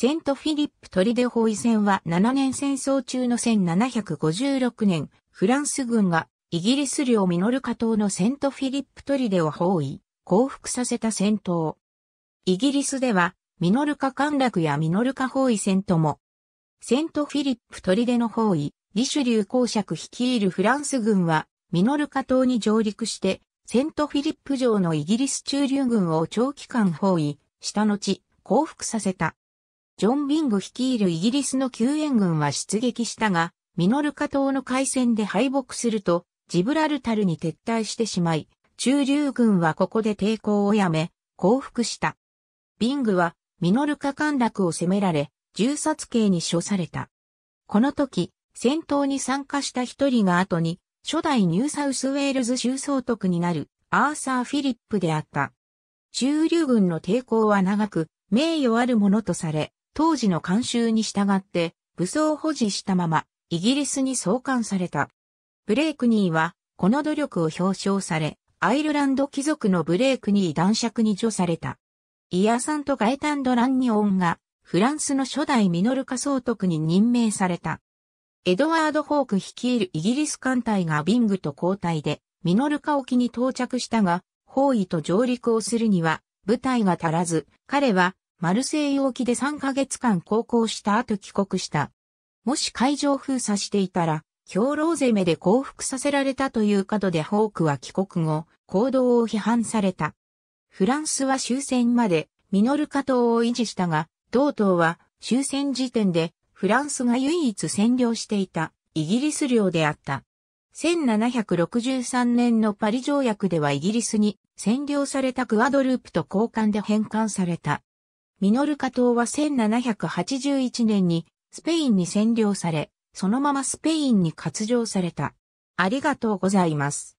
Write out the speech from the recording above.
セントフィリップトリデホイ戦は7年戦争中の1756年、フランス軍がイギリス領ミノルカ島のセントフィリップトリデを包囲、降伏させた戦闘。イギリスではミノルカ陥落やミノルカ包囲戦とも、セントフィリップトリデの包囲、リシュリュー公爵率いるフランス軍はミノルカ島に上陸して、セントフィリップ城のイギリス駐留軍を長期間包囲した後、降伏させた。ジョン・ビング率いるイギリスの救援軍は出撃したが、ミノルカ島の海戦で敗北すると、ジブラルタルに撤退してしまい、中流軍はここで抵抗をやめ、降伏した。ビングは、ミノルカ陥落を攻められ、銃殺刑に処された。この時、戦闘に参加した一人が後に、初代ニューサウスウェールズ州総督になる、アーサー・フィリップであった。中流軍の抵抗は長く、名誉あるものとされ、当時の慣習に従って武装保持したままイギリスに送還された。ブレイクニーはこの努力を表彰され、アイルランド貴族のブレイクニー男爵に除された。イアサンとガエタンド・ランニオンがフランスの初代ミノルカ総督に任命された。エドワード・ホーク率いるイギリス艦隊がビングと交代でミノルカ沖に到着したが、包囲と上陸をするには部隊が足らず、彼はマルセイユ沖で3ヶ月間航行した後帰国した。もし海上封鎖していたら、兵糧攻めで降伏させられたという角でホークは帰国後、行動を批判された。フランスは終戦まで、ミノルカ島を維持したが、同島は終戦時点でフランスが唯一占領していたイギリス領であった。1763年のパリ条約ではイギリスに占領されたクアドループと交換で返還された。ミノルカ島は1781年にスペインに占領され、そのままスペインに割譲された。ありがとうございます。